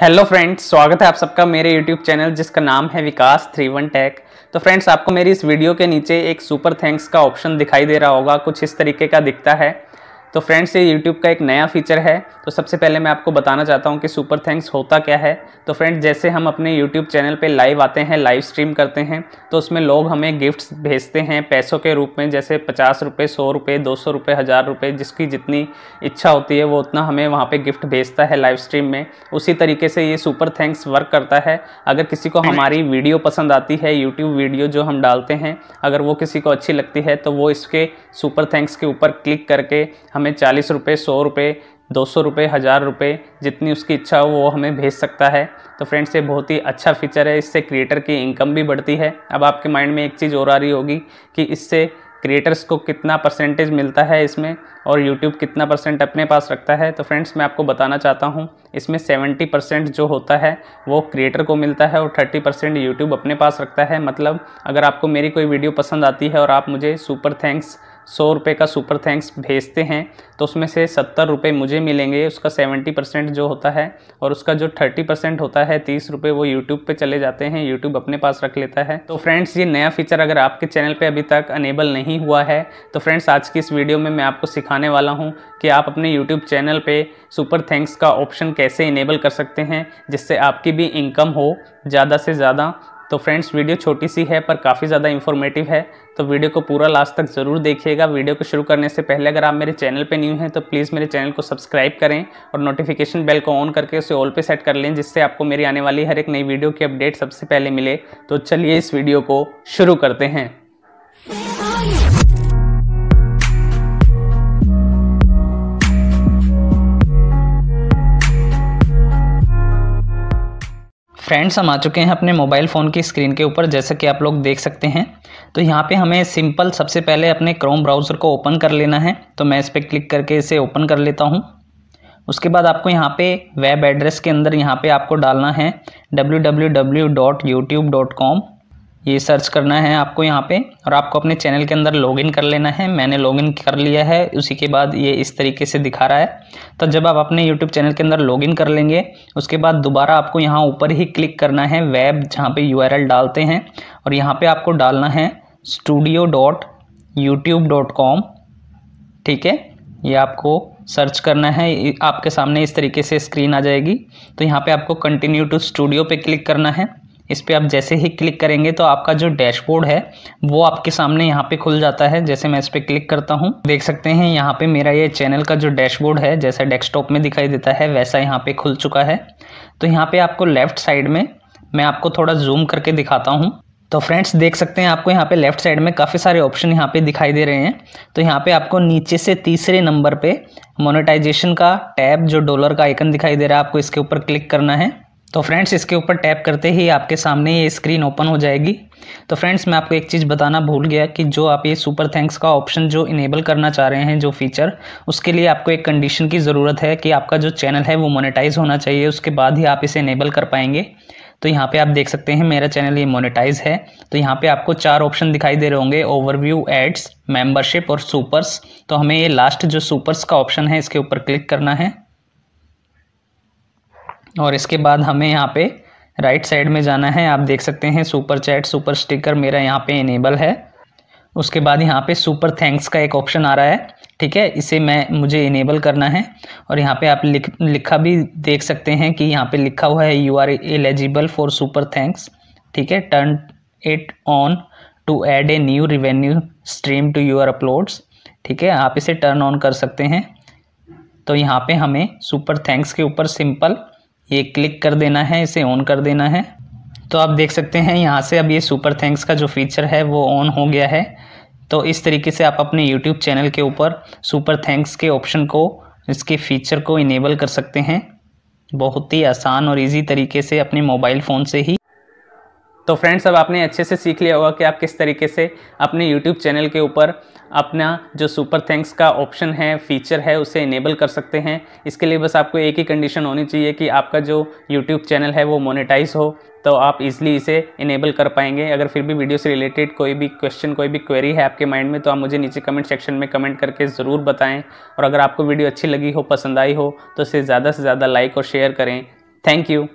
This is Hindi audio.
हेलो फ्रेंड्स स्वागत है आप सबका मेरे यूट्यूब चैनल जिसका नाम है विकास थ्री वन टेक तो फ्रेंड्स आपको मेरी इस वीडियो के नीचे एक सुपर थैंक्स का ऑप्शन दिखाई दे रहा होगा कुछ इस तरीके का दिखता है तो फ्रेंड्स ये यूट्यूब का एक नया फीचर है तो सबसे पहले मैं आपको बताना चाहता हूँ कि सुपर थैंक्स होता क्या है तो फ्रेंड्स जैसे हम अपने यूट्यूब चैनल पे लाइव आते हैं लाइव स्ट्रीम करते हैं तो उसमें लोग हमें गिफ्ट्स भेजते हैं पैसों के रूप में जैसे पचास रुपये सौ रुपये दो सौ रुपये हज़ार रुपये जिसकी जितनी इच्छा होती है वो उतना हमें वहाँ पर गिफ्ट भेजता है लाइव स्ट्रीम में उसी तरीके से ये सुपर थैंक्स वर्क करता है अगर किसी को हमारी वीडियो पसंद आती है यूट्यूब वीडियो जो हम डालते हैं अगर वो किसी को अच्छी लगती है तो वो इसके सुपर थैंक्स के ऊपर क्लिक करके हमें चालीस रुपये सौ रुपये दो सौ रुपये हज़ार रुपये जितनी उसकी इच्छा हो वो हमें भेज सकता है तो फ्रेंड्स ये बहुत ही अच्छा फीचर है इससे क्रिएटर की इनकम भी बढ़ती है अब आपके माइंड में एक चीज़ और आ रही होगी कि इससे क्रिएटर्स को कितना परसेंटेज मिलता है इसमें और यूट्यूब कितना परसेंट अपने पास रखता है तो फ्रेंड्स मैं आपको बताना चाहता हूँ इसमें सेवेंटी परसेंट जो होता है वो क्रिएटर को मिलता है और थर्टी परसेंट यूट्यूब अपने पास रखता है मतलब अगर आपको मेरी कोई वीडियो पसंद आती है और आप मुझे सुपर थैंक्स सौ रुपये का सुपर थैंक्स भेजते हैं तो उसमें से सत्तर रुपये मुझे मिलेंगे उसका सेवेंटी परसेंट जो होता है और उसका जो थर्टी परसेंट होता है तीस रुपये वो यूट्यूब पे चले जाते हैं यूट्यूब अपने पास रख लेता है तो फ्रेंड्स ये नया फीचर अगर आपके चैनल पे अभी तक अनेबल नहीं हुआ है तो फ्रेंड्स आज की इस वीडियो में मैं आपको सिखाने वाला हूँ कि आप अपने यूट्यूब चैनल पर सुपर थैंक्स का ऑप्शन कैसे इनेबल कर सकते हैं जिससे आपकी भी इनकम हो ज़्यादा से ज़्यादा तो फ्रेंड्स वीडियो छोटी सी है पर काफ़ी ज़्यादा इन्फॉर्मेटिव है तो वीडियो को पूरा लास्ट तक ज़रूर देखिएगा वीडियो को शुरू करने से पहले अगर आप मेरे चैनल पे न्यू हैं तो प्लीज़ मेरे चैनल को सब्सक्राइब करें और नोटिफिकेशन बेल को ऑन करके उसे ऑल पे सेट कर लें जिससे आपको मेरी आने वाली हर एक नई वीडियो की अपडेट सबसे पहले मिले तो चलिए इस वीडियो को शुरू करते हैं फ्रेंड्स हम आ चुके हैं अपने मोबाइल फ़ोन की स्क्रीन के ऊपर जैसा कि आप लोग देख सकते हैं तो यहाँ पे हमें सिंपल सबसे पहले अपने क्रोम ब्राउज़र को ओपन कर लेना है तो मैं इस पर क्लिक करके इसे ओपन कर लेता हूँ उसके बाद आपको यहाँ पे वेब एड्रेस के अंदर यहाँ पे आपको डालना है डब्ल्यू ये सर्च करना है आपको यहाँ पे और आपको अपने चैनल के अंदर लॉगिन कर लेना है मैंने लॉगिन कर लिया है उसी के बाद ये इस तरीके से दिखा रहा है तो जब आप अपने यूट्यूब चैनल के अंदर लॉगिन कर लेंगे उसके बाद दोबारा आपको यहाँ ऊपर ही क्लिक करना है वेब जहाँ पे यू डालते हैं और यहाँ पर आपको डालना है studio dot YouTube dot com ठीक है ये आपको सर्च करना है आपके सामने इस तरीके से स्क्रीन आ जाएगी तो यहाँ पे आपको कंटिन्यू टू स्टूडियो पे क्लिक करना है इस पर आप जैसे ही क्लिक करेंगे तो आपका जो डैशबोर्ड है वो आपके सामने यहाँ पे खुल जाता है जैसे मैं इस पर क्लिक करता हूँ देख सकते हैं यहाँ पे मेरा ये चैनल का जो डैशबोर्ड है जैसा डेस्कटॉप में दिखाई देता है वैसा यहाँ पे खुल चुका है तो यहाँ पे आपको लेफ्ट साइड में मैं आपको थोड़ा जूम करके दिखाता हूँ तो फ्रेंड्स देख सकते हैं आपको यहाँ पे लेफ्ट साइड में काफ़ी सारे ऑप्शन यहाँ पे दिखाई दे रहे हैं तो यहाँ पे आपको नीचे से तीसरे नंबर पे मोनेटाइजेशन का टैब जो डॉलर का आइकन दिखाई दे रहा है आपको इसके ऊपर क्लिक करना है तो फ्रेंड्स इसके ऊपर टैप करते ही आपके सामने ये स्क्रीन ओपन हो जाएगी तो फ्रेंड्स मैं आपको एक चीज़ बताना भूल गया कि जो आप ये सुपर थैंक्स का ऑप्शन जो इनेबल करना चाह रहे हैं जो फीचर उसके लिए आपको एक कंडीशन की ज़रूरत है कि आपका जो चैनल है वो मोनेटाइज होना चाहिए उसके बाद ही आप इसे इनेबल कर पाएंगे तो यहाँ पे आप देख सकते हैं मेरा चैनल ये मोनेटाइज है तो यहाँ पे आपको चार ऑप्शन दिखाई दे रहे होंगे ओवरव्यू एड्स मेंबरशिप और सुपर्स तो हमें ये लास्ट जो सुपर्स का ऑप्शन है इसके ऊपर क्लिक करना है और इसके बाद हमें यहाँ पे राइट साइड में जाना है आप देख सकते हैं सुपर चैट सुपर स्टिकर मेरा यहाँ पे इनेबल है उसके बाद यहाँ पे सुपर थैंक्स का एक ऑप्शन आ रहा है ठीक है इसे मैं मुझे इनेबल करना है और यहाँ पे आप लिख लिखा भी देख सकते हैं कि यहाँ पे लिखा हुआ है you are eligible for super thanks ठीक है turn it on to add a new revenue stream to your uploads ठीक है आप इसे टर्न ऑन कर सकते हैं तो यहाँ पे हमें सुपर थैंक्स के ऊपर सिंपल ये क्लिक कर देना है इसे ऑन कर देना है तो आप देख सकते हैं यहाँ से अब ये सुपर थैंक्स का जो फीचर है वो ऑन हो गया है तो इस तरीके से आप अपने यूट्यूब चैनल के ऊपर सुपर थैंक्स के ऑप्शन को इसके फीचर को इनेबल कर सकते हैं बहुत ही आसान और इजी तरीके से अपने मोबाइल फ़ोन से ही तो फ्रेंड्स अब आपने अच्छे से सीख लिया होगा कि आप किस तरीके से अपने यूट्यूब चैनल के ऊपर अपना जो सुपर थैंक्स का ऑप्शन है फीचर है उसे इनेबल कर सकते हैं इसके लिए बस आपको एक ही कंडीशन होनी चाहिए कि आपका जो यूट्यूब चैनल है वो मोनेटाइज हो तो आप इजीली इसे इनेबल कर पाएंगे अगर फिर भी वीडियो से रिलेटेड कोई भी क्वेश्चन कोई भी क्वेरी है आपके माइंड में तो आप मुझे नीचे कमेंट सेक्शन में कमेंट करके ज़रूर बताएं और अगर आपको वीडियो अच्छी लगी हो पसंद आई हो तो इसे ज़्यादा से ज़्यादा लाइक और शेयर करें थैंक यू